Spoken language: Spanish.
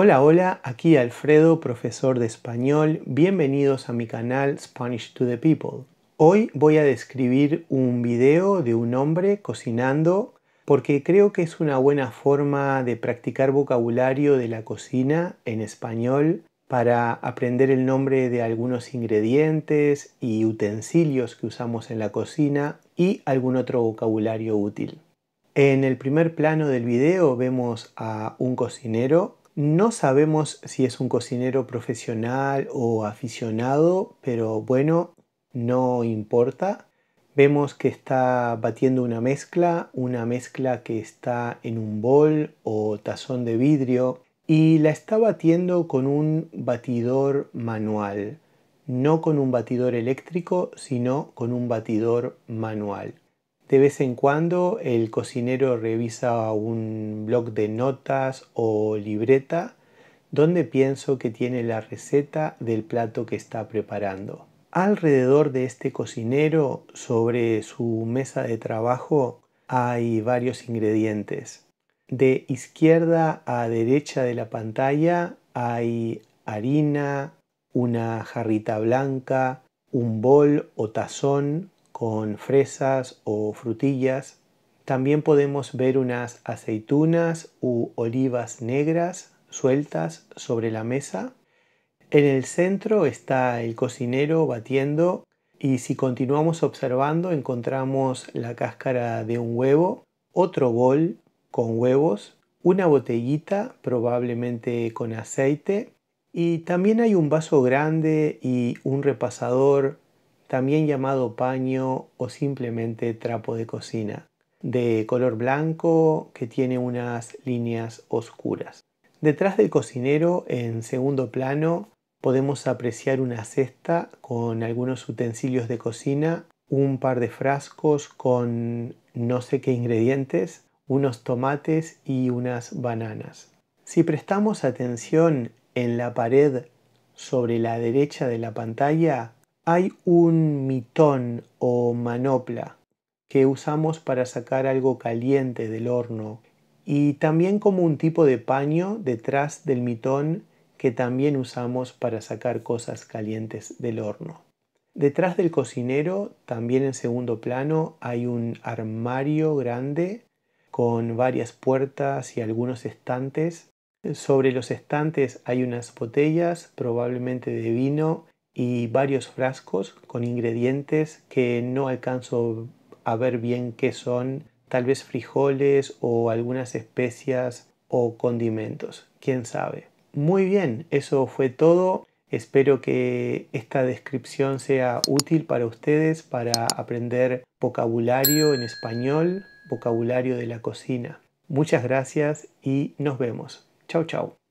Hola, hola, aquí Alfredo, profesor de español. Bienvenidos a mi canal Spanish to the People. Hoy voy a describir un video de un hombre cocinando porque creo que es una buena forma de practicar vocabulario de la cocina en español para aprender el nombre de algunos ingredientes y utensilios que usamos en la cocina y algún otro vocabulario útil. En el primer plano del video vemos a un cocinero no sabemos si es un cocinero profesional o aficionado, pero bueno, no importa. Vemos que está batiendo una mezcla, una mezcla que está en un bol o tazón de vidrio y la está batiendo con un batidor manual, no con un batidor eléctrico, sino con un batidor manual. De vez en cuando el cocinero revisa un blog de notas o libreta donde pienso que tiene la receta del plato que está preparando. Alrededor de este cocinero, sobre su mesa de trabajo, hay varios ingredientes. De izquierda a derecha de la pantalla hay harina, una jarrita blanca, un bol o tazón, con fresas o frutillas. También podemos ver unas aceitunas u olivas negras sueltas sobre la mesa. En el centro está el cocinero batiendo y si continuamos observando encontramos la cáscara de un huevo, otro bol con huevos, una botellita probablemente con aceite y también hay un vaso grande y un repasador también llamado paño o simplemente trapo de cocina, de color blanco que tiene unas líneas oscuras. Detrás del cocinero, en segundo plano, podemos apreciar una cesta con algunos utensilios de cocina, un par de frascos con no sé qué ingredientes, unos tomates y unas bananas. Si prestamos atención en la pared sobre la derecha de la pantalla, hay un mitón o manopla que usamos para sacar algo caliente del horno y también como un tipo de paño detrás del mitón que también usamos para sacar cosas calientes del horno. Detrás del cocinero, también en segundo plano, hay un armario grande con varias puertas y algunos estantes. Sobre los estantes hay unas botellas, probablemente de vino, y varios frascos con ingredientes que no alcanzo a ver bien qué son, tal vez frijoles o algunas especias o condimentos, quién sabe. Muy bien, eso fue todo. Espero que esta descripción sea útil para ustedes para aprender vocabulario en español, vocabulario de la cocina. Muchas gracias y nos vemos. chao chau.